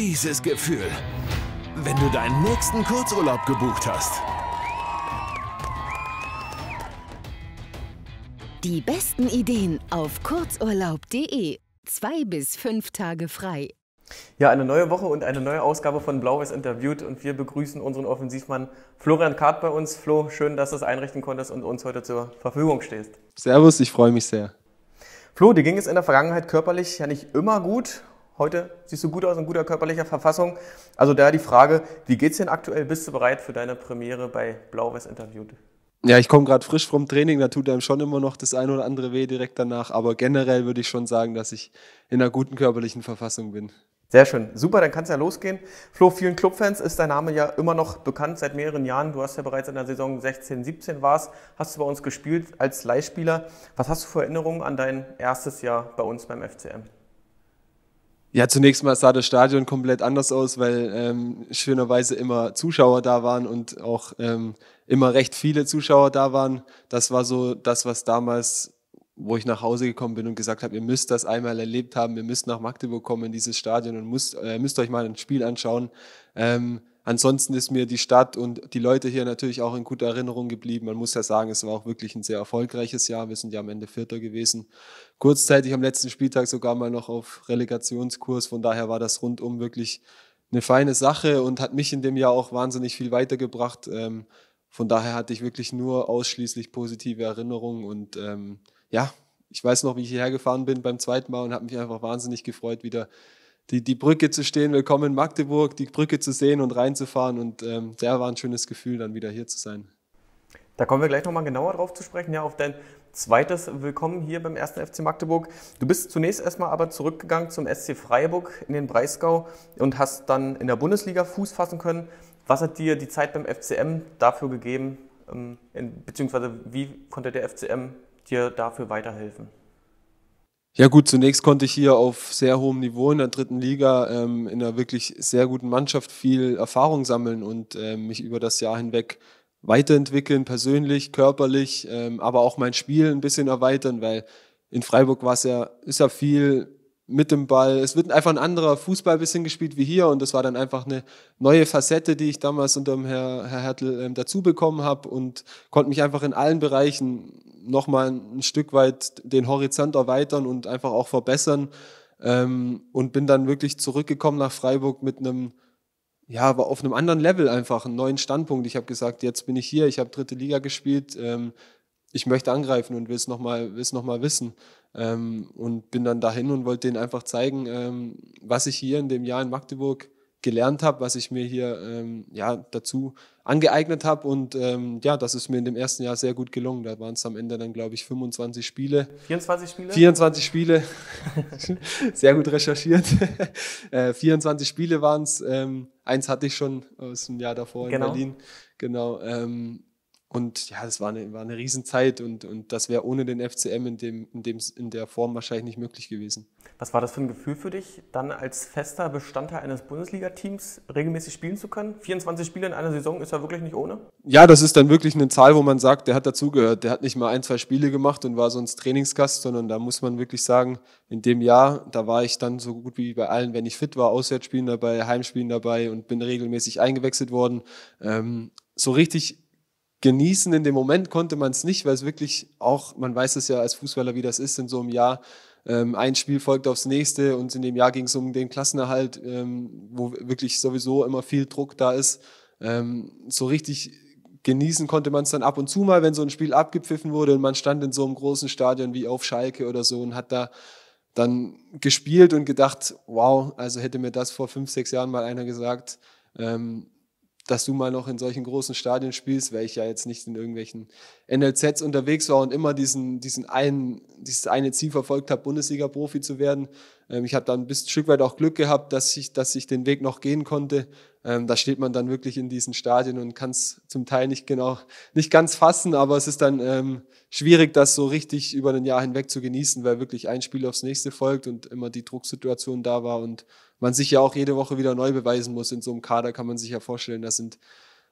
dieses Gefühl, wenn du deinen nächsten Kurzurlaub gebucht hast. Die besten Ideen auf kurzurlaub.de. Zwei bis fünf Tage frei. Ja, eine neue Woche und eine neue Ausgabe von Blaues interviewt und wir begrüßen unseren Offensivmann Florian Kart bei uns. Flo, schön, dass du es einrichten konntest und uns heute zur Verfügung stehst. Servus, ich freue mich sehr. Flo, dir ging es in der Vergangenheit körperlich ja nicht immer gut. Heute siehst du gut aus in guter körperlicher Verfassung. Also da die Frage, wie geht's denn aktuell? Bist du bereit für deine Premiere bei Blau-Weiß interviewt? Ja, ich komme gerade frisch vom Training, da tut einem schon immer noch das ein oder andere weh direkt danach. Aber generell würde ich schon sagen, dass ich in einer guten körperlichen Verfassung bin. Sehr schön. Super, dann kann es ja losgehen. Flo, vielen Clubfans ist dein Name ja immer noch bekannt seit mehreren Jahren. Du hast ja bereits in der Saison 16, 17 warst, hast du bei uns gespielt als Leihspieler. Was hast du für Erinnerungen an dein erstes Jahr bei uns beim FCM? Ja, zunächst mal sah das Stadion komplett anders aus, weil ähm, schönerweise immer Zuschauer da waren und auch ähm, immer recht viele Zuschauer da waren. Das war so das, was damals, wo ich nach Hause gekommen bin und gesagt habe, ihr müsst das einmal erlebt haben, ihr müsst nach Magdeburg kommen in dieses Stadion und müsst, äh, müsst euch mal ein Spiel anschauen. Ähm, ansonsten ist mir die Stadt und die Leute hier natürlich auch in guter Erinnerung geblieben. Man muss ja sagen, es war auch wirklich ein sehr erfolgreiches Jahr. Wir sind ja am Ende Vierter gewesen. Kurzzeitig am letzten Spieltag sogar mal noch auf Relegationskurs. Von daher war das rundum wirklich eine feine Sache und hat mich in dem Jahr auch wahnsinnig viel weitergebracht. Ähm, von daher hatte ich wirklich nur ausschließlich positive Erinnerungen und ähm, ja, ich weiß noch, wie ich hierher gefahren bin beim zweiten Mal und habe mich einfach wahnsinnig gefreut, wieder die, die Brücke zu stehen, willkommen in Magdeburg, die Brücke zu sehen und reinzufahren. Und ähm, der war ein schönes Gefühl, dann wieder hier zu sein. Da kommen wir gleich nochmal genauer drauf zu sprechen, ja, auf dein zweites Willkommen hier beim ersten FC Magdeburg. Du bist zunächst erstmal aber zurückgegangen zum SC Freiburg in den Breisgau und hast dann in der Bundesliga Fuß fassen können. Was hat dir die Zeit beim FCM dafür gegeben, ähm, beziehungsweise wie konnte der FCM dir dafür weiterhelfen? Ja gut, zunächst konnte ich hier auf sehr hohem Niveau in der dritten Liga ähm, in einer wirklich sehr guten Mannschaft viel Erfahrung sammeln und äh, mich über das Jahr hinweg weiterentwickeln, persönlich, körperlich, ähm, aber auch mein Spiel ein bisschen erweitern, weil in Freiburg war es ja, ist ja viel mit dem Ball. Es wird einfach ein anderer Fußball ein bisschen gespielt wie hier und das war dann einfach eine neue Facette, die ich damals unter dem Herr, Herr Hertel ähm, dazu bekommen habe und konnte mich einfach in allen Bereichen nochmal ein Stück weit den Horizont erweitern und einfach auch verbessern. Ähm, und bin dann wirklich zurückgekommen nach Freiburg mit einem, ja, aber auf einem anderen Level einfach, einen neuen Standpunkt. Ich habe gesagt, jetzt bin ich hier, ich habe dritte Liga gespielt, ähm, ich möchte angreifen und will es nochmal noch wissen. Ähm, und bin dann dahin und wollte denen einfach zeigen, ähm, was ich hier in dem Jahr in Magdeburg gelernt habe, was ich mir hier ähm, ja, dazu angeeignet habe. Und ähm, ja, das ist mir in dem ersten Jahr sehr gut gelungen. Da waren es am Ende dann, glaube ich, 25 Spiele. 24 Spiele? 24 Spiele. sehr gut recherchiert. äh, 24 Spiele waren es. Ähm, eins hatte ich schon aus dem Jahr davor genau. in Berlin. Genau. Ähm, und ja, das war eine, war eine Riesenzeit und, und das wäre ohne den FCM in, dem, in, dem, in der Form wahrscheinlich nicht möglich gewesen. Was war das für ein Gefühl für dich, dann als fester Bestandteil eines Bundesliga-Teams regelmäßig spielen zu können? 24 Spiele in einer Saison ist ja wirklich nicht ohne. Ja, das ist dann wirklich eine Zahl, wo man sagt, der hat dazugehört. Der hat nicht mal ein, zwei Spiele gemacht und war sonst Trainingsgast, sondern da muss man wirklich sagen, in dem Jahr, da war ich dann so gut wie bei allen, wenn ich fit war, Auswärtsspielen dabei, Heimspielen dabei und bin regelmäßig eingewechselt worden. Ähm, so richtig genießen in dem Moment konnte man es nicht, weil es wirklich auch, man weiß es ja als Fußballer, wie das ist in so einem Jahr. Ähm, ein Spiel folgt aufs nächste und in dem Jahr ging es um den Klassenerhalt, ähm, wo wirklich sowieso immer viel Druck da ist. Ähm, so richtig genießen konnte man es dann ab und zu mal, wenn so ein Spiel abgepfiffen wurde und man stand in so einem großen Stadion wie auf Schalke oder so und hat da dann gespielt und gedacht, wow, also hätte mir das vor fünf, sechs Jahren mal einer gesagt, ähm, dass du mal noch in solchen großen Stadien spielst, weil ich ja jetzt nicht in irgendwelchen NLZs unterwegs war und immer diesen, diesen einen, dieses eine Ziel verfolgt habe, Bundesliga-Profi zu werden. Ähm, ich habe dann ein, ein Stück weit auch Glück gehabt, dass ich, dass ich den Weg noch gehen konnte. Ähm, da steht man dann wirklich in diesen Stadien und kann es zum Teil nicht genau, nicht ganz fassen, aber es ist dann ähm, schwierig, das so richtig über ein Jahr hinweg zu genießen, weil wirklich ein Spiel aufs nächste folgt und immer die Drucksituation da war und man sich ja auch jede Woche wieder neu beweisen muss. In so einem Kader kann man sich ja vorstellen, das sind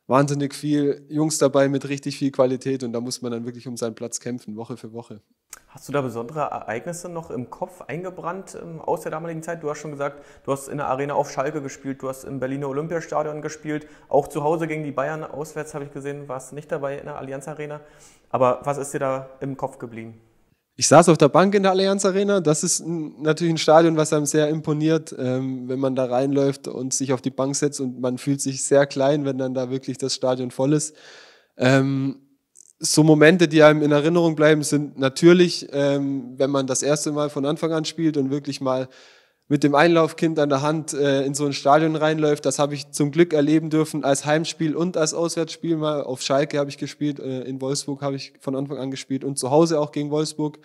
wahnsinnig viel Jungs dabei mit richtig viel Qualität und da muss man dann wirklich um seinen Platz kämpfen, Woche für Woche. Hast du da besondere Ereignisse noch im Kopf eingebrannt ähm, aus der damaligen Zeit? Du hast schon gesagt, du hast in der Arena auf Schalke gespielt, du hast im Berliner Olympiastadion gespielt, auch zu Hause gegen die Bayern, auswärts habe ich gesehen, warst nicht dabei in der Allianz Arena. Aber was ist dir da im Kopf geblieben? ich saß auf der Bank in der Allianz Arena. Das ist natürlich ein Stadion, was einem sehr imponiert, ähm, wenn man da reinläuft und sich auf die Bank setzt und man fühlt sich sehr klein, wenn dann da wirklich das Stadion voll ist. Ähm, so Momente, die einem in Erinnerung bleiben, sind natürlich, ähm, wenn man das erste Mal von Anfang an spielt und wirklich mal mit dem Einlaufkind an der Hand äh, in so ein Stadion reinläuft. Das habe ich zum Glück erleben dürfen als Heimspiel und als Auswärtsspiel. Mal auf Schalke habe ich gespielt, äh, in Wolfsburg habe ich von Anfang an gespielt und zu Hause auch gegen Wolfsburg.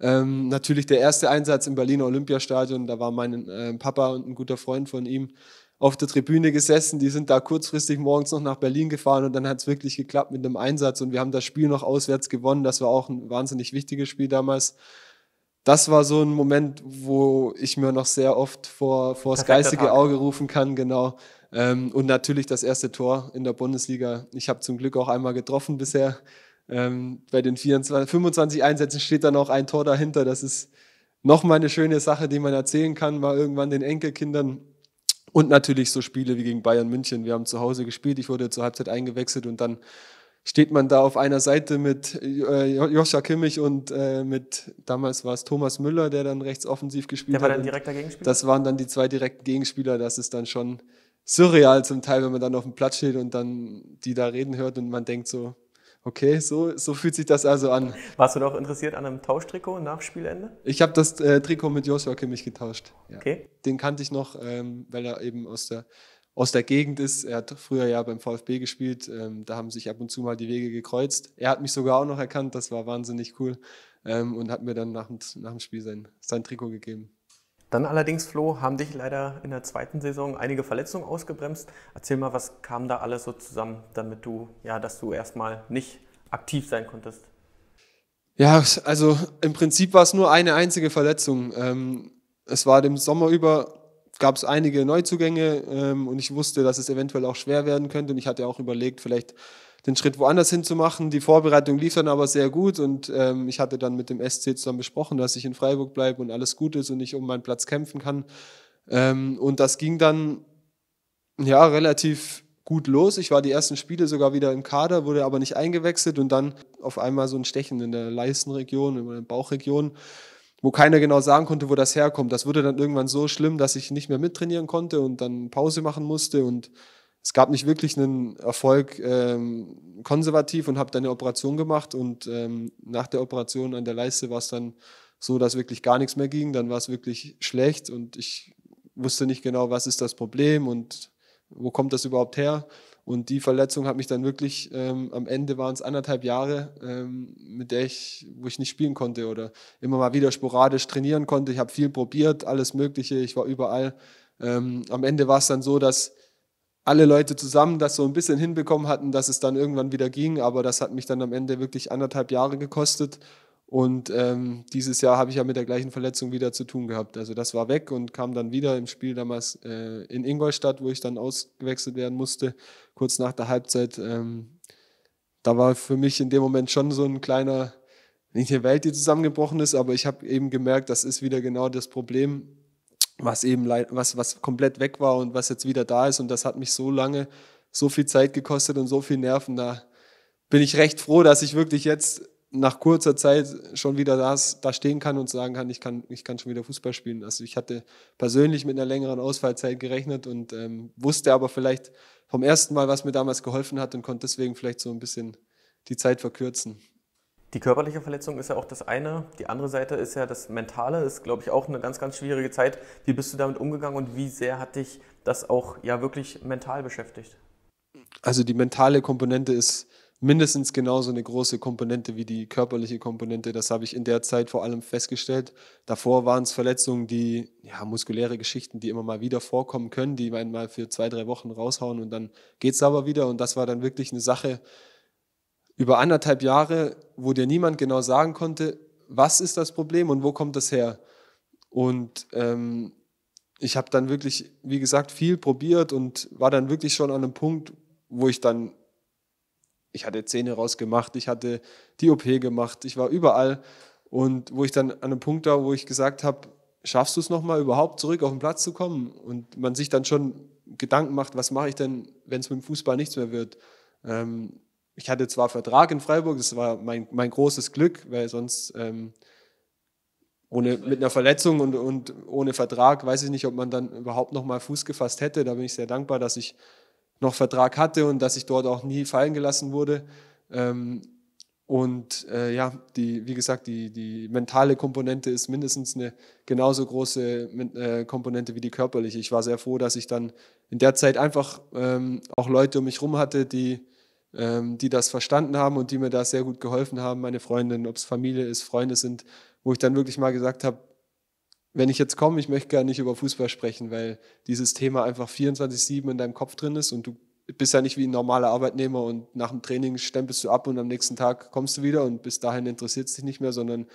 Ähm, natürlich der erste Einsatz im Berliner Olympiastadion, da war mein äh, Papa und ein guter Freund von ihm auf der Tribüne gesessen. Die sind da kurzfristig morgens noch nach Berlin gefahren und dann hat es wirklich geklappt mit einem Einsatz und wir haben das Spiel noch auswärts gewonnen. Das war auch ein wahnsinnig wichtiges Spiel damals das war so ein Moment, wo ich mir noch sehr oft vor, vors das geistige Auge rufen kann, genau. Ähm, und natürlich das erste Tor in der Bundesliga. Ich habe zum Glück auch einmal getroffen bisher. Ähm, bei den 24, 25 Einsätzen steht dann auch ein Tor dahinter. Das ist nochmal eine schöne Sache, die man erzählen kann, mal irgendwann den Enkelkindern. Und natürlich so Spiele wie gegen Bayern München. Wir haben zu Hause gespielt, ich wurde zur Halbzeit eingewechselt und dann steht man da auf einer Seite mit äh, Joscha Kimmich und äh, mit, damals war es Thomas Müller, der dann rechts offensiv gespielt hat. Der war dann direkter Gegenspieler? Das waren dann die zwei direkten Gegenspieler. Das ist dann schon surreal zum Teil, wenn man dann auf dem Platz steht und dann die da reden hört und man denkt so, okay, so, so fühlt sich das also an. Warst du doch interessiert an einem Tauschtrikot nach Spielende? Ich habe das äh, Trikot mit Joshua Kimmich getauscht. Ja. Okay. Den kannte ich noch, ähm, weil er eben aus der aus der Gegend ist. Er hat früher ja beim VfB gespielt. Ähm, da haben sich ab und zu mal die Wege gekreuzt. Er hat mich sogar auch noch erkannt. Das war wahnsinnig cool ähm, und hat mir dann nach, nach dem Spiel sein, sein Trikot gegeben. Dann allerdings, Flo, haben dich leider in der zweiten Saison einige Verletzungen ausgebremst. Erzähl mal, was kam da alles so zusammen, damit du, ja, dass du erstmal nicht aktiv sein konntest? Ja, also im Prinzip war es nur eine einzige Verletzung. Ähm, es war dem Sommer über gab es einige Neuzugänge ähm, und ich wusste, dass es eventuell auch schwer werden könnte. Und ich hatte auch überlegt, vielleicht den Schritt woanders hinzumachen. Die Vorbereitung lief dann aber sehr gut und ähm, ich hatte dann mit dem SC zusammen besprochen, dass ich in Freiburg bleibe und alles gut ist und ich um meinen Platz kämpfen kann. Ähm, und das ging dann ja relativ gut los. Ich war die ersten Spiele sogar wieder im Kader, wurde aber nicht eingewechselt und dann auf einmal so ein Stechen in der Leistenregion, in der Bauchregion wo keiner genau sagen konnte, wo das herkommt. Das wurde dann irgendwann so schlimm, dass ich nicht mehr mittrainieren konnte und dann Pause machen musste und es gab nicht wirklich einen Erfolg ähm, konservativ und habe dann eine Operation gemacht und ähm, nach der Operation an der Leiste war es dann so, dass wirklich gar nichts mehr ging. Dann war es wirklich schlecht und ich wusste nicht genau, was ist das Problem und wo kommt das überhaupt her. Und die Verletzung hat mich dann wirklich, ähm, am Ende waren es anderthalb Jahre, ähm, mit der ich, wo ich nicht spielen konnte oder immer mal wieder sporadisch trainieren konnte. Ich habe viel probiert, alles Mögliche, ich war überall. Ähm, am Ende war es dann so, dass alle Leute zusammen das so ein bisschen hinbekommen hatten, dass es dann irgendwann wieder ging. Aber das hat mich dann am Ende wirklich anderthalb Jahre gekostet. Und ähm, dieses Jahr habe ich ja mit der gleichen Verletzung wieder zu tun gehabt. Also das war weg und kam dann wieder im Spiel damals äh, in Ingolstadt, wo ich dann ausgewechselt werden musste, kurz nach der Halbzeit. Ähm, da war für mich in dem Moment schon so ein kleiner, nicht eine Welt, die zusammengebrochen ist, aber ich habe eben gemerkt, das ist wieder genau das Problem, was eben was, was komplett weg war und was jetzt wieder da ist. Und das hat mich so lange, so viel Zeit gekostet und so viel Nerven. Da bin ich recht froh, dass ich wirklich jetzt nach kurzer Zeit schon wieder das, da stehen kann und sagen kann ich, kann, ich kann schon wieder Fußball spielen. Also ich hatte persönlich mit einer längeren Ausfallzeit gerechnet und ähm, wusste aber vielleicht vom ersten Mal, was mir damals geholfen hat und konnte deswegen vielleicht so ein bisschen die Zeit verkürzen. Die körperliche Verletzung ist ja auch das eine. Die andere Seite ist ja das Mentale, ist, glaube ich, auch eine ganz, ganz schwierige Zeit. Wie bist du damit umgegangen und wie sehr hat dich das auch ja wirklich mental beschäftigt? Also die mentale Komponente ist mindestens genauso eine große Komponente wie die körperliche Komponente. Das habe ich in der Zeit vor allem festgestellt. Davor waren es Verletzungen, die ja, muskuläre Geschichten, die immer mal wieder vorkommen können, die einen mal für zwei, drei Wochen raushauen und dann geht es aber wieder. Und das war dann wirklich eine Sache über anderthalb Jahre, wo dir niemand genau sagen konnte, was ist das Problem und wo kommt das her. Und ähm, ich habe dann wirklich, wie gesagt, viel probiert und war dann wirklich schon an einem Punkt, wo ich dann ich hatte Zähne rausgemacht, ich hatte die OP gemacht, ich war überall. Und wo ich dann an einem Punkt war, wo ich gesagt habe, schaffst du es nochmal überhaupt zurück auf den Platz zu kommen? Und man sich dann schon Gedanken macht, was mache ich denn, wenn es mit dem Fußball nichts mehr wird? Ähm, ich hatte zwar Vertrag in Freiburg, das war mein, mein großes Glück, weil sonst ähm, ohne, mit einer Verletzung und, und ohne Vertrag weiß ich nicht, ob man dann überhaupt nochmal Fuß gefasst hätte. Da bin ich sehr dankbar, dass ich noch Vertrag hatte und dass ich dort auch nie fallen gelassen wurde. Ähm, und äh, ja, die, wie gesagt, die, die mentale Komponente ist mindestens eine genauso große äh, Komponente wie die körperliche. Ich war sehr froh, dass ich dann in der Zeit einfach ähm, auch Leute um mich herum hatte, die, ähm, die das verstanden haben und die mir da sehr gut geholfen haben. Meine Freundin, ob es Familie ist, Freunde sind, wo ich dann wirklich mal gesagt habe, wenn ich jetzt komme, ich möchte gar nicht über Fußball sprechen, weil dieses Thema einfach 24-7 in deinem Kopf drin ist und du bist ja nicht wie ein normaler Arbeitnehmer und nach dem Training stempelst du ab und am nächsten Tag kommst du wieder und bis dahin interessiert es dich nicht mehr, sondern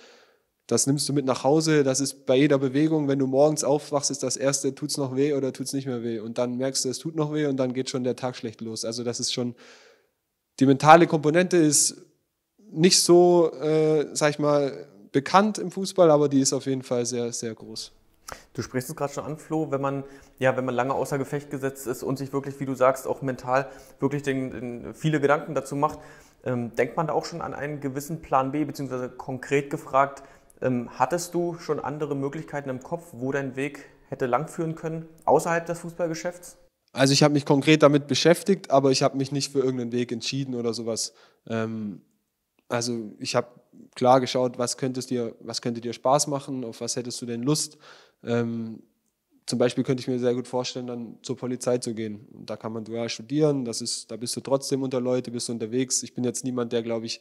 das nimmst du mit nach Hause. Das ist bei jeder Bewegung, wenn du morgens aufwachst, ist das erste, tut es noch weh oder tut es nicht mehr weh. Und dann merkst du, es tut noch weh und dann geht schon der Tag schlecht los. Also das ist schon, die mentale Komponente ist nicht so, äh, sag ich mal, bekannt im Fußball, aber die ist auf jeden Fall sehr, sehr groß. Du sprichst es gerade schon an, Flo, wenn man, ja, wenn man lange außer Gefecht gesetzt ist und sich wirklich, wie du sagst, auch mental wirklich den, den viele Gedanken dazu macht, ähm, denkt man da auch schon an einen gewissen Plan B, beziehungsweise konkret gefragt, ähm, hattest du schon andere Möglichkeiten im Kopf, wo dein Weg hätte langführen können, außerhalb des Fußballgeschäfts? Also ich habe mich konkret damit beschäftigt, aber ich habe mich nicht für irgendeinen Weg entschieden oder sowas. Ähm, also ich habe klar geschaut, was, könntest dir, was könnte dir Spaß machen, auf was hättest du denn Lust. Ähm, zum Beispiel könnte ich mir sehr gut vorstellen, dann zur Polizei zu gehen. Und da kann man dual studieren, das ist, da bist du trotzdem unter Leute, bist du unterwegs. Ich bin jetzt niemand, der, glaube ich,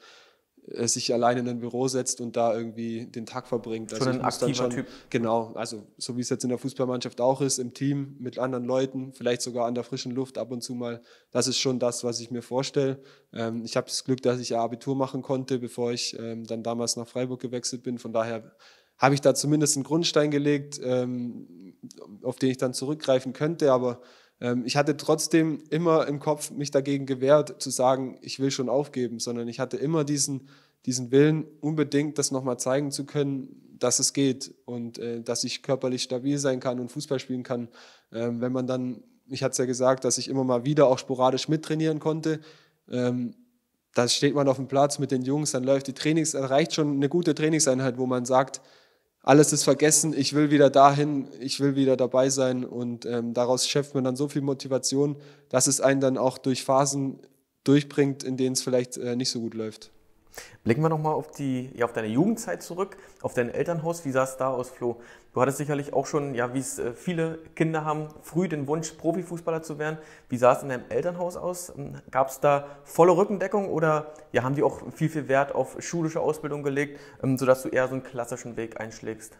äh, sich allein in ein Büro setzt und da irgendwie den Tag verbringt. Schon also ein aktiver schon, Typ. Genau, also so wie es jetzt in der Fußballmannschaft auch ist, im Team mit anderen Leuten, vielleicht sogar an der frischen Luft ab und zu mal. Das ist schon das, was ich mir vorstelle. Ähm, ich habe das Glück, dass ich Abitur machen konnte, bevor ich ähm, dann damals nach Freiburg gewechselt bin. Von daher habe ich da zumindest einen Grundstein gelegt, ähm, auf den ich dann zurückgreifen könnte, aber ähm, ich hatte trotzdem immer im Kopf mich dagegen gewehrt, zu sagen, ich will schon aufgeben, sondern ich hatte immer diesen, diesen Willen, unbedingt das nochmal zeigen zu können, dass es geht und äh, dass ich körperlich stabil sein kann und Fußball spielen kann. Ähm, wenn man dann, ich hatte es ja gesagt, dass ich immer mal wieder auch sporadisch mittrainieren konnte. Ähm, da steht man auf dem Platz mit den Jungs, dann läuft die Trainings, reicht schon eine gute Trainingseinheit, wo man sagt, alles ist vergessen, ich will wieder dahin, ich will wieder dabei sein und ähm, daraus schöpft man dann so viel Motivation, dass es einen dann auch durch Phasen durchbringt, in denen es vielleicht äh, nicht so gut läuft. Blicken wir nochmal auf, ja, auf deine Jugendzeit zurück, auf dein Elternhaus. Wie sah es da aus, Flo? Du hattest sicherlich auch schon, ja, wie es äh, viele Kinder haben, früh den Wunsch, Profifußballer zu werden. Wie sah es in deinem Elternhaus aus? Ähm, Gab es da volle Rückendeckung oder ja, haben die auch viel, viel Wert auf schulische Ausbildung gelegt, ähm, sodass du eher so einen klassischen Weg einschlägst?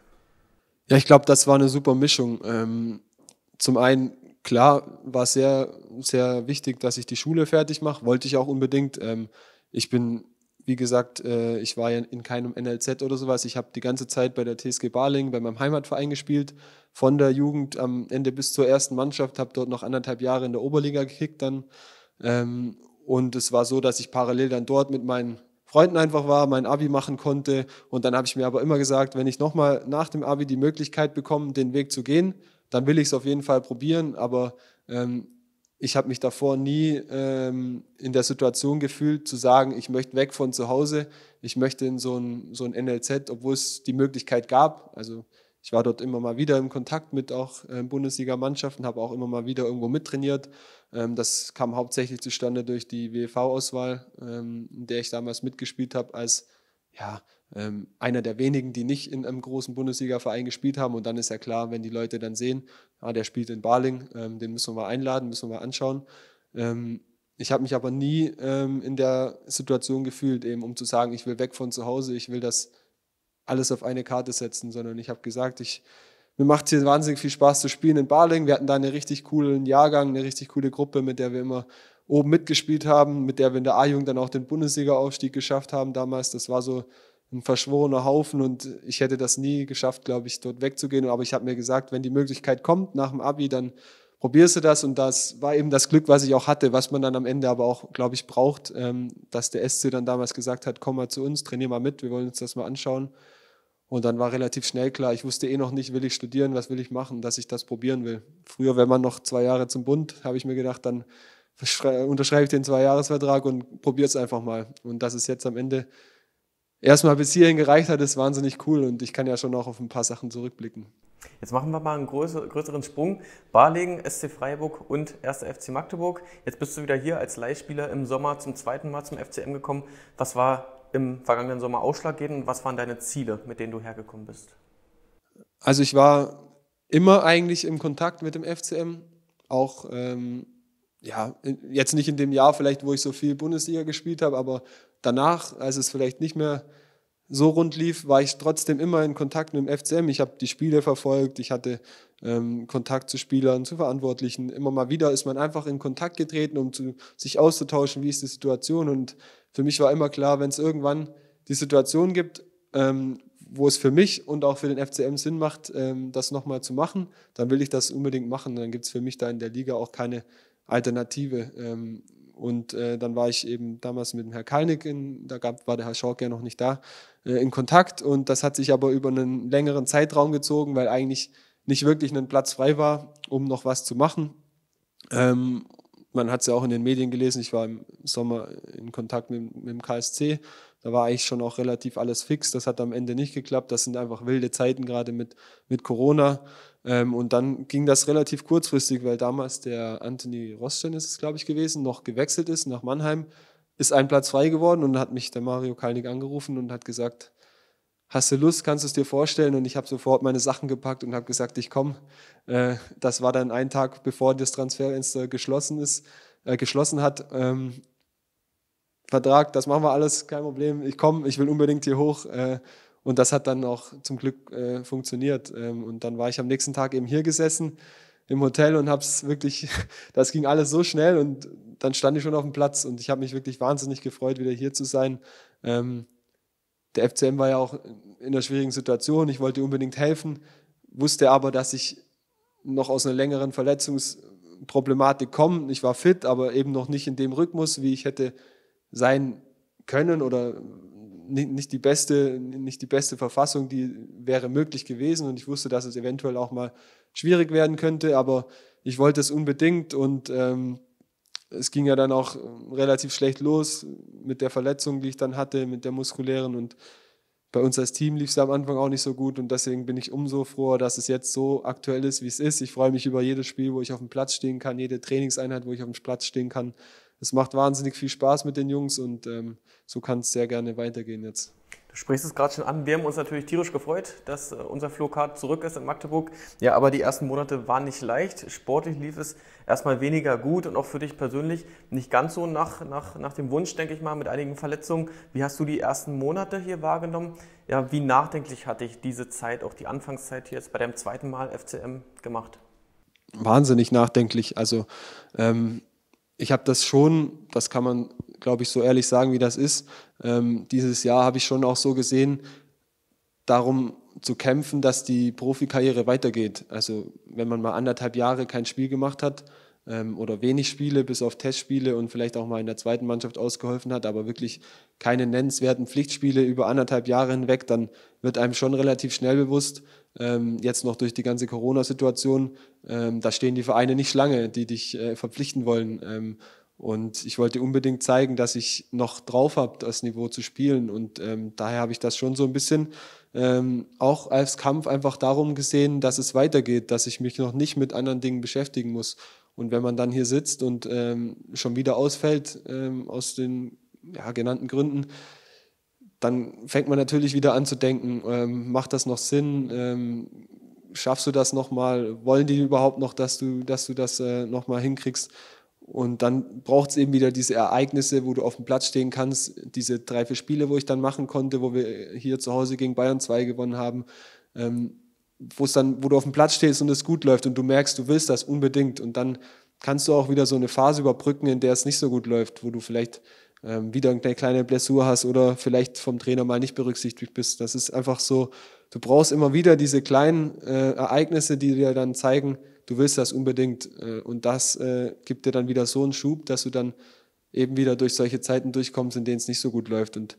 Ja, ich glaube, das war eine super Mischung. Ähm, zum einen, klar, war es sehr, sehr wichtig, dass ich die Schule fertig mache, wollte ich auch unbedingt. Ich bin wie gesagt, äh, ich war ja in keinem NLZ oder sowas. Ich habe die ganze Zeit bei der TSG Barling, bei meinem Heimatverein gespielt, von der Jugend am Ende bis zur ersten Mannschaft, habe dort noch anderthalb Jahre in der Oberliga gekickt dann. Ähm, und es war so, dass ich parallel dann dort mit meinen Freunden einfach war, mein Abi machen konnte. Und dann habe ich mir aber immer gesagt, wenn ich nochmal nach dem Abi die Möglichkeit bekomme, den Weg zu gehen, dann will ich es auf jeden Fall probieren. Aber ähm, ich habe mich davor nie ähm, in der Situation gefühlt, zu sagen, ich möchte weg von zu Hause, ich möchte in so ein, so ein NLZ, obwohl es die Möglichkeit gab. Also ich war dort immer mal wieder im Kontakt mit auch äh, Bundesliga-Mannschaften, habe auch immer mal wieder irgendwo mittrainiert. Ähm, das kam hauptsächlich zustande durch die WV-Auswahl, ähm, in der ich damals mitgespielt habe als ja, ähm, einer der wenigen, die nicht in einem großen Bundesliga-Verein gespielt haben. Und dann ist ja klar, wenn die Leute dann sehen, ah, der spielt in Baling, ähm, den müssen wir mal einladen, müssen wir mal anschauen. Ähm, ich habe mich aber nie ähm, in der Situation gefühlt, eben um zu sagen, ich will weg von zu Hause, ich will das alles auf eine Karte setzen, sondern ich habe gesagt, ich, mir macht es hier wahnsinnig viel Spaß zu spielen in Baling. Wir hatten da einen richtig coolen Jahrgang, eine richtig coole Gruppe, mit der wir immer oben mitgespielt haben, mit der wir in der A-Jugend dann auch den Bundesliga-Aufstieg geschafft haben damals. Das war so ein verschworener Haufen und ich hätte das nie geschafft, glaube ich, dort wegzugehen. Aber ich habe mir gesagt, wenn die Möglichkeit kommt nach dem Abi, dann probierst du das und das war eben das Glück, was ich auch hatte, was man dann am Ende aber auch, glaube ich, braucht, ähm, dass der SC dann damals gesagt hat, komm mal zu uns, trainier mal mit, wir wollen uns das mal anschauen. Und dann war relativ schnell klar, ich wusste eh noch nicht, will ich studieren, was will ich machen, dass ich das probieren will. Früher, wenn man noch zwei Jahre zum Bund, habe ich mir gedacht, dann unterschreibe ich den Zwei-Jahres-Vertrag und probiere es einfach mal. Und das ist jetzt am Ende erstmal bis hierhin gereicht hat, ist wahnsinnig cool und ich kann ja schon noch auf ein paar Sachen zurückblicken. Jetzt machen wir mal einen größeren Sprung. Barlegen, SC Freiburg und 1. FC Magdeburg. Jetzt bist du wieder hier als Leihspieler im Sommer zum zweiten Mal zum FCM gekommen. Was war im vergangenen Sommer ausschlaggebend was waren deine Ziele, mit denen du hergekommen bist? Also ich war immer eigentlich im Kontakt mit dem FCM, auch ähm, ja, jetzt nicht in dem Jahr vielleicht, wo ich so viel Bundesliga gespielt habe, aber danach, als es vielleicht nicht mehr so rund lief, war ich trotzdem immer in Kontakt mit dem FCM. Ich habe die Spiele verfolgt, ich hatte ähm, Kontakt zu Spielern, zu Verantwortlichen. Immer mal wieder ist man einfach in Kontakt getreten, um zu, sich auszutauschen, wie ist die Situation. Und für mich war immer klar, wenn es irgendwann die Situation gibt, ähm, wo es für mich und auch für den FCM Sinn macht, ähm, das nochmal zu machen, dann will ich das unbedingt machen. Dann gibt es für mich da in der Liga auch keine Alternative. Ähm, und äh, dann war ich eben damals mit dem Herrn Kalnick, in, da gab, war der Herr Schork ja noch nicht da, äh, in Kontakt. Und das hat sich aber über einen längeren Zeitraum gezogen, weil eigentlich nicht wirklich ein Platz frei war, um noch was zu machen. Ähm, man hat es ja auch in den Medien gelesen. Ich war im Sommer in Kontakt mit, mit dem KSC. Da war eigentlich schon auch relativ alles fix. Das hat am Ende nicht geklappt. Das sind einfach wilde Zeiten, gerade mit, mit Corona. Ähm, und dann ging das relativ kurzfristig, weil damals der Anthony Rostchen ist es, glaube ich, gewesen, noch gewechselt ist nach Mannheim, ist ein Platz frei geworden und hat mich der Mario Kalnick angerufen und hat gesagt, hast du Lust, kannst du es dir vorstellen? Und ich habe sofort meine Sachen gepackt und habe gesagt, ich komme. Äh, das war dann ein Tag, bevor das Transferfenster geschlossen ist, äh, geschlossen hat. Ähm, Vertrag, das machen wir alles, kein Problem. Ich komme, ich will unbedingt hier hoch. Äh, und das hat dann auch zum Glück äh, funktioniert. Ähm, und dann war ich am nächsten Tag eben hier gesessen im Hotel und habe es wirklich, das ging alles so schnell und dann stand ich schon auf dem Platz und ich habe mich wirklich wahnsinnig gefreut, wieder hier zu sein. Ähm, der FCM war ja auch in einer schwierigen Situation. Ich wollte unbedingt helfen, wusste aber, dass ich noch aus einer längeren Verletzungsproblematik komme. Ich war fit, aber eben noch nicht in dem Rhythmus, wie ich hätte sein können oder nicht die beste, nicht die beste Verfassung, die wäre möglich gewesen und ich wusste, dass es eventuell auch mal schwierig werden könnte, aber ich wollte es unbedingt und ähm, es ging ja dann auch ähm, relativ schlecht los mit der Verletzung, die ich dann hatte, mit der muskulären und bei uns als Team lief es am Anfang auch nicht so gut und deswegen bin ich umso froher, dass es jetzt so aktuell ist, wie es ist. Ich freue mich über jedes Spiel, wo ich auf dem Platz stehen kann, jede Trainingseinheit, wo ich auf dem Platz stehen kann es macht wahnsinnig viel Spaß mit den Jungs und ähm, so kann es sehr gerne weitergehen jetzt. Du sprichst es gerade schon an. Wir haben uns natürlich tierisch gefreut, dass äh, unser Flowcard zurück ist in Magdeburg. Ja, aber die ersten Monate waren nicht leicht. Sportlich lief es erstmal weniger gut und auch für dich persönlich nicht ganz so nach, nach, nach dem Wunsch, denke ich mal, mit einigen Verletzungen. Wie hast du die ersten Monate hier wahrgenommen? Ja, wie nachdenklich hatte ich diese Zeit, auch die Anfangszeit hier jetzt bei deinem zweiten Mal FCM gemacht? Wahnsinnig nachdenklich. Also ähm ich habe das schon, das kann man, glaube ich, so ehrlich sagen, wie das ist. Ähm, dieses Jahr habe ich schon auch so gesehen, darum zu kämpfen, dass die Profikarriere weitergeht. Also wenn man mal anderthalb Jahre kein Spiel gemacht hat, ähm, oder wenig Spiele bis auf Testspiele und vielleicht auch mal in der zweiten Mannschaft ausgeholfen hat, aber wirklich keine nennenswerten Pflichtspiele über anderthalb Jahre hinweg, dann wird einem schon relativ schnell bewusst, ähm, jetzt noch durch die ganze Corona-Situation, ähm, da stehen die Vereine nicht lange, die dich äh, verpflichten wollen. und ich wollte unbedingt zeigen, dass ich noch drauf habe, das Niveau zu spielen. Und daher habe ich das schon so ein bisschen ähm, auch als Kampf einfach darum gesehen, dass es weitergeht, dass ich mich noch nicht mit anderen Dingen beschäftigen muss. Und wenn man dann hier sitzt und ähm, schon wieder ausfällt ähm, aus den ja, genannten Gründen, dann fängt man natürlich wieder an zu denken, ähm, macht das noch Sinn? Ähm, schaffst du das nochmal? Wollen die überhaupt noch, dass du, dass du das äh, nochmal hinkriegst? Und dann braucht es eben wieder diese Ereignisse, wo du auf dem Platz stehen kannst, diese drei, vier Spiele, wo ich dann machen konnte, wo wir hier zu Hause gegen Bayern 2 gewonnen haben. Ähm, wo es dann, wo du auf dem Platz stehst und es gut läuft und du merkst, du willst das unbedingt und dann kannst du auch wieder so eine Phase überbrücken, in der es nicht so gut läuft, wo du vielleicht ähm, wieder eine kleine Blessur hast oder vielleicht vom Trainer mal nicht berücksichtigt bist. Das ist einfach so, du brauchst immer wieder diese kleinen äh, Ereignisse, die dir dann zeigen, du willst das unbedingt äh, und das äh, gibt dir dann wieder so einen Schub, dass du dann eben wieder durch solche Zeiten durchkommst, in denen es nicht so gut läuft und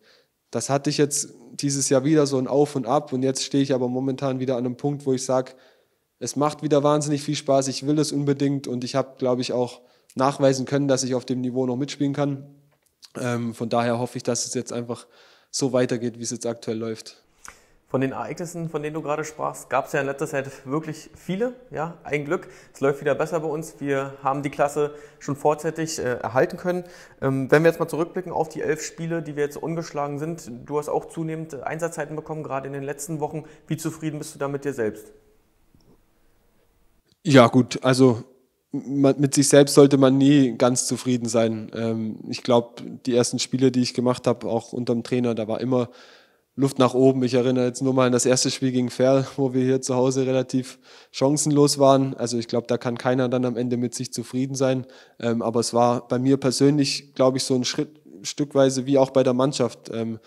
das hat dich jetzt dieses Jahr wieder so ein Auf und Ab und jetzt stehe ich aber momentan wieder an einem Punkt, wo ich sage, es macht wieder wahnsinnig viel Spaß, ich will es unbedingt und ich habe, glaube ich, auch nachweisen können, dass ich auf dem Niveau noch mitspielen kann. Ähm, von daher hoffe ich, dass es jetzt einfach so weitergeht, wie es jetzt aktuell läuft. Von den Ereignissen, von denen du gerade sprachst, gab es ja in letzter Zeit wirklich viele. Ja, ein Glück. Es läuft wieder besser bei uns. Wir haben die Klasse schon vorzeitig äh, erhalten können. Ähm, wenn wir jetzt mal zurückblicken auf die elf Spiele, die wir jetzt ungeschlagen sind, du hast auch zunehmend äh, Einsatzzeiten bekommen, gerade in den letzten Wochen. Wie zufrieden bist du da mit dir selbst? Ja, gut. Also mit sich selbst sollte man nie ganz zufrieden sein. Ähm, ich glaube, die ersten Spiele, die ich gemacht habe, auch unter dem Trainer, da war immer Luft nach oben. Ich erinnere jetzt nur mal an das erste Spiel gegen Ferl, wo wir hier zu Hause relativ chancenlos waren. Also ich glaube, da kann keiner dann am Ende mit sich zufrieden sein. Ähm, aber es war bei mir persönlich, glaube ich, so ein Schritt stückweise wie auch bei der Mannschaft. Ähm,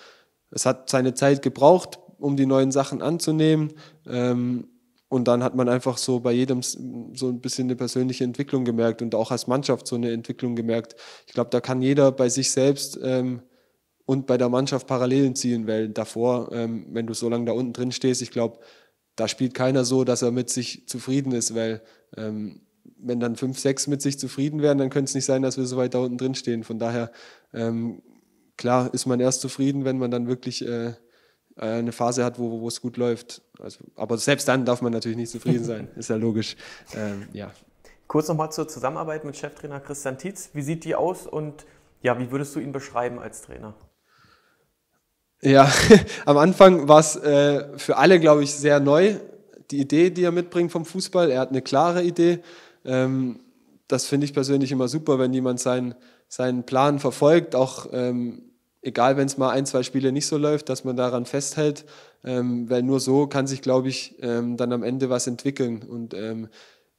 es hat seine Zeit gebraucht, um die neuen Sachen anzunehmen. Ähm, und dann hat man einfach so bei jedem so ein bisschen eine persönliche Entwicklung gemerkt und auch als Mannschaft so eine Entwicklung gemerkt. Ich glaube, da kann jeder bei sich selbst ähm, und bei der Mannschaft Parallelen ziehen, weil davor, ähm, wenn du so lange da unten drin stehst, ich glaube, da spielt keiner so, dass er mit sich zufrieden ist, weil ähm, wenn dann fünf, sechs mit sich zufrieden wären, dann könnte es nicht sein, dass wir so weit da unten drin stehen. Von daher, ähm, klar, ist man erst zufrieden, wenn man dann wirklich äh, eine Phase hat, wo es gut läuft. Also, aber selbst dann darf man natürlich nicht zufrieden sein, ist ja logisch. Ähm, ja. Kurz nochmal zur Zusammenarbeit mit Cheftrainer Christian Tietz. Wie sieht die aus und ja, wie würdest du ihn beschreiben als Trainer? Ja, am Anfang war es äh, für alle, glaube ich, sehr neu, die Idee, die er mitbringt vom Fußball. Er hat eine klare Idee. Ähm, das finde ich persönlich immer super, wenn jemand seinen, seinen Plan verfolgt, auch ähm, egal, wenn es mal ein, zwei Spiele nicht so läuft, dass man daran festhält, ähm, weil nur so kann sich, glaube ich, ähm, dann am Ende was entwickeln. Und ähm,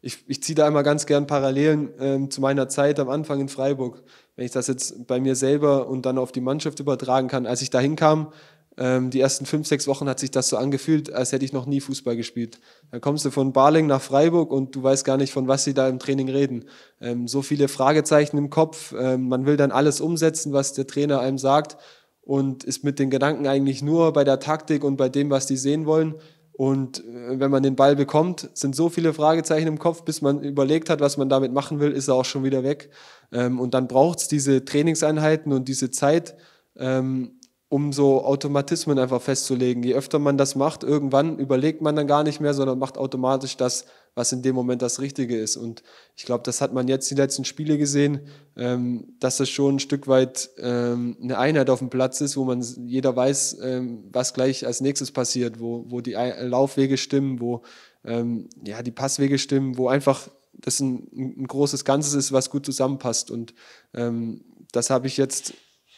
ich, ich ziehe da immer ganz gern Parallelen ähm, zu meiner Zeit am Anfang in Freiburg wenn ich das jetzt bei mir selber und dann auf die Mannschaft übertragen kann, als ich da hinkam, ähm, die ersten fünf, sechs Wochen hat sich das so angefühlt, als hätte ich noch nie Fußball gespielt. Da kommst du von Barling nach Freiburg und du weißt gar nicht, von was sie da im Training reden. Ähm, so viele Fragezeichen im Kopf. Ähm, man will dann alles umsetzen, was der Trainer einem sagt und ist mit den Gedanken eigentlich nur bei der Taktik und bei dem, was die sehen wollen. Und äh, wenn man den Ball bekommt, sind so viele Fragezeichen im Kopf, bis man überlegt hat, was man damit machen will, ist er auch schon wieder weg. Ähm, und dann braucht es diese Trainingseinheiten und diese Zeit, ähm, um so Automatismen einfach festzulegen. Je öfter man das macht, irgendwann überlegt man dann gar nicht mehr, sondern macht automatisch das, was in dem Moment das Richtige ist. Und ich glaube, das hat man jetzt die letzten Spiele gesehen, ähm, dass das schon ein Stück weit ähm, eine Einheit auf dem Platz ist, wo man jeder weiß, ähm, was gleich als nächstes passiert, wo, wo die Laufwege stimmen, wo ähm, ja, die Passwege stimmen, wo einfach das ein, ein, großes Ganzes ist, was gut zusammenpasst. Und ähm, das habe ich jetzt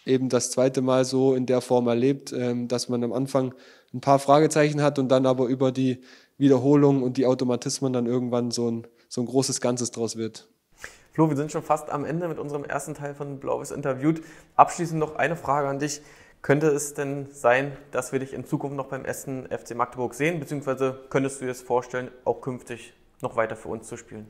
eben das zweite Mal so in der Form erlebt, ähm, dass man am Anfang ein paar Fragezeichen hat und dann aber über die Wiederholungen und die Automatismen dann irgendwann so ein, so ein großes Ganzes draus wird. Flo, wir sind schon fast am Ende mit unserem ersten Teil von Blaues Interviewt. Abschließend noch eine Frage an dich. Könnte es denn sein, dass wir dich in Zukunft noch beim ersten FC Magdeburg sehen? Beziehungsweise könntest du dir das vorstellen, auch künftig noch weiter für uns zu spielen?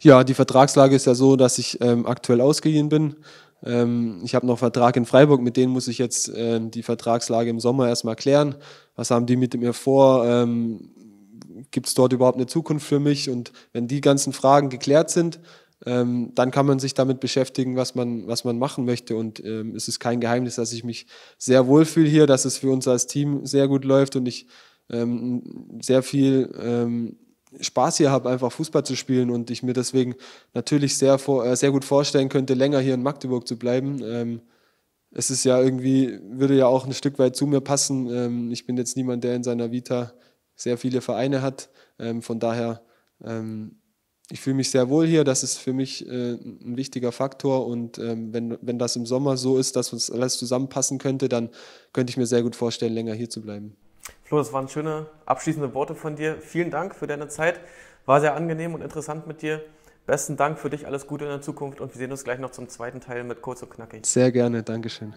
Ja, die Vertragslage ist ja so, dass ich ähm, aktuell ausgeliehen bin. Ähm, ich habe noch Vertrag in Freiburg, mit denen muss ich jetzt ähm, die Vertragslage im Sommer erstmal klären. Was haben die mit mir vor? Ähm, gibt es dort überhaupt eine Zukunft für mich? Und wenn die ganzen Fragen geklärt sind, ähm, dann kann man sich damit beschäftigen, was man, was man machen möchte. Und ähm, es ist kein Geheimnis, dass ich mich sehr wohlfühle hier, dass es für uns als Team sehr gut läuft und ich ähm, sehr viel ähm, Spaß hier habe, einfach Fußball zu spielen und ich mir deswegen natürlich sehr, äh, sehr gut vorstellen könnte, länger hier in Magdeburg zu bleiben. Ähm, es ist ja irgendwie, würde ja auch ein Stück weit zu mir passen. Ähm, ich bin jetzt niemand, der in seiner Vita sehr viele Vereine hat. Ähm, von daher, ähm, ich fühle mich sehr wohl hier. Das ist für mich äh, ein wichtiger Faktor. Und ähm, wenn, wenn das im Sommer so ist, dass uns alles zusammenpassen könnte, dann könnte ich mir sehr gut vorstellen, länger hier zu bleiben. Flo, das waren schöne abschließende Worte von dir. Vielen Dank für deine Zeit. War sehr angenehm und interessant mit dir. Besten Dank für dich, alles Gute in der Zukunft und wir sehen uns gleich noch zum zweiten Teil mit Kurz und Knackig. Sehr gerne, Dankeschön.